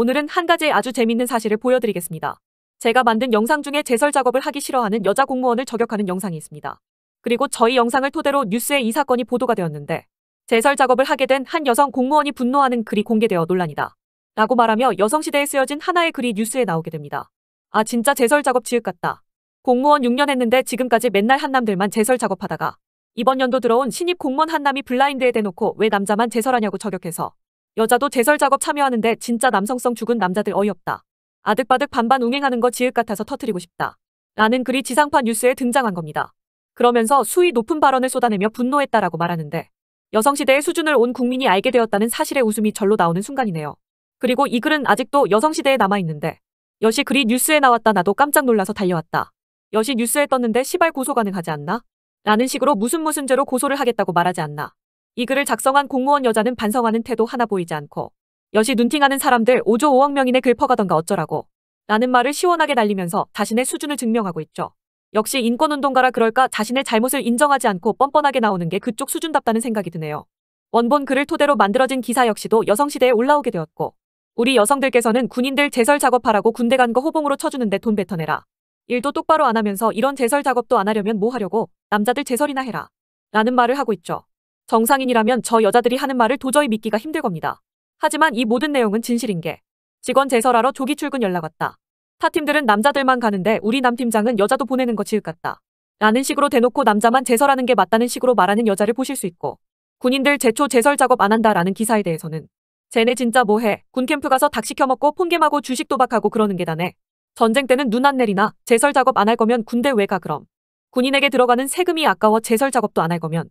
오늘은 한 가지 아주 재밌는 사실을 보여드리겠습니다. 제가 만든 영상 중에 제설 작업을 하기 싫어하는 여자 공무원을 저격하는 영상이 있습니다. 그리고 저희 영상을 토대로 뉴스에 이 사건이 보도가 되었는데 제설 작업을 하게 된 한 여성 공무원이 분노하는 글이 공개되어 논란이다. 라고 말하며 여성시대에 쓰여진 하나의 글이 뉴스에 나오게 됩니다. 아 진짜 제설 작업 지읒 같다. 공무원 6년 했는데 지금까지 맨날 한남들만 제설 작업하다가 이번 연도 들어온 신입 공무원 한남이 블라인드에 대놓고 왜 남자만 제설하냐고 저격해서 여자도 제설 작업 참여하는데 진짜 남성성 죽은 남자들 어이없다. 아득바득 반반 웅행하는 거 지읒 같아서 터트리고 싶다. 라는 글이 지상파 뉴스에 등장한 겁니다. 그러면서 수위 높은 발언을 쏟아내며 분노했다라고 말하는데 여성시대의 수준을 온 국민이 알게 되었다는 사실의 웃음이 절로 나오는 순간이네요. 그리고 이 글은 아직도 여성시대에 남아있는데 여시 글이 뉴스에 나왔다 나도 깜짝 놀라서 달려왔다. 여시 뉴스에 떴는데 시발 고소 가능하지 않나? 라는 식으로 무슨 무슨 죄로 고소를 하겠다고 말하지 않나. 이 글을 작성한 공무원 여자는 반성하는 태도 하나 보이지 않고 여시 눈팅하는 사람들 5조 5억 명이네긁어가던가 어쩌라고 라는 말을 시원하게 날리면서 자신의 수준을 증명하고 있죠. 역시 인권운동가라 그럴까 자신의 잘못을 인정하지 않고 뻔뻔하게 나오는 게 그쪽 수준답다는 생각이 드네요. 원본 글을 토대로 만들어진 기사 역시도 여성시대에 올라오게 되었고 우리 여성들께서는 군인들 제설 작업하라고 군대 간 거 호봉으로 쳐주는데 돈 뱉어내라. 일도 똑바로 안 하면서 이런 제설 작업도 안 하려면 뭐 하려고 남자들 제설이나 해라. 라는 말을 하고 있죠. 정상인이라면 저 여자들이 하는 말을 도저히 믿기가 힘들 겁니다. 하지만 이 모든 내용은 진실인 게 직원 재설하러 조기 출근 연락 왔다. 타 팀들은 남자들만 가는데 우리 남 팀장은 여자도 보내는 거 지읒 같다. 라는 식으로 대놓고 남자만 재설하는게 맞다는 식으로 말하는 여자를 보실 수 있고 군인들 제초 재설 작업 안 한다라는 기사에 대해서는 쟤네 진짜 뭐해 군캠프 가서 닭 시켜먹고 폰겜하고 주식 도박하고 그러는 게다네 전쟁 때는 눈 안 내리나 재설 작업 안 할 거면 군대 왜 가 그럼 군인에게 들어가는 세금이 아까워 재설 작업도 안 할 거면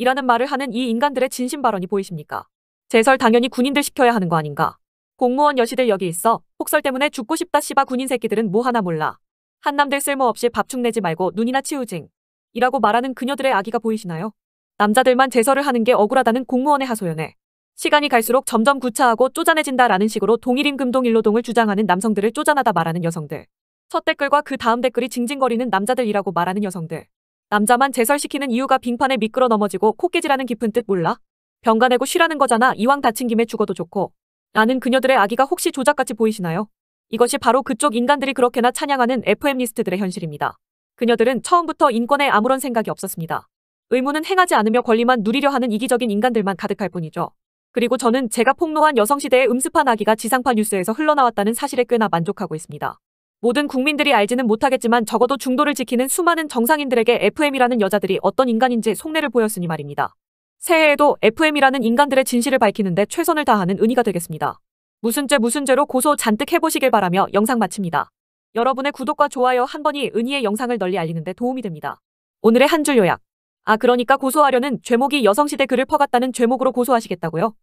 이라는 말을 하는 이 인간들의 진심 발언이 보이십니까? 제설 당연히 군인들 시켜야 하는 거 아닌가? 공무원 여시들 여기 있어 폭설 때문에 죽고 싶다 씨바 군인 새끼들은 뭐 하나 몰라. 한남들 쓸모없이 밥충 내지 말고 눈이나 치우징. 이라고 말하는 그녀들의 아기가 보이시나요? 남자들만 제설을 하는 게 억울하다는 공무원의 하소연에 시간이 갈수록 점점 구차하고 쪼잔해진다라는 식으로 동일임금 동일로동을 주장하는 남성들을 쪼잔하다 말하는 여성들. 첫 댓글과 그 다음 댓글이 징징거리는 남자들이라고 말하는 여성들. 남자만 제설시키는 이유가 빙판에 미끄러 넘어지고 코깨지라는 깊은 뜻 몰라? 병가내고 쉬라는 거잖아 이왕 다친 김에 죽어도 좋고. 나는 그녀들의 아기가 혹시 조작같이 보이시나요? 이것이 바로 그쪽 인간들이 그렇게나 찬양하는 FM리스트들의 현실입니다. 그녀들은 처음부터 인권에 아무런 생각이 없었습니다. 의무는 행하지 않으며 권리만 누리려 하는 이기적인 인간들만 가득할 뿐이죠. 그리고 저는 제가 폭로한 여성시대의 음습한 아기가 지상파 뉴스에서 흘러나왔다는 사실에 꽤나 만족하고 있습니다. 모든 국민들이 알지는 못하겠지만 적어도 중도를 지키는 수많은 정상인들에게 FM이라는 여자들이 어떤 인간인지 속내를 보였으니 말입니다. 새해에도 FM이라는 인간들의 진실을 밝히는데 최선을 다하는 은희가 되겠습니다. 무슨 죄 무슨 죄로 고소 잔뜩 해보시길 바라며 영상 마칩니다. 여러분의 구독과 좋아요 한 번이 은희의 영상을 널리 알리는데 도움이 됩니다. 오늘의 한 줄 요약. 아 그러니까 고소하려는 죄목이 여성시대 글을 퍼갔다는 죄목으로 고소하시겠다고요?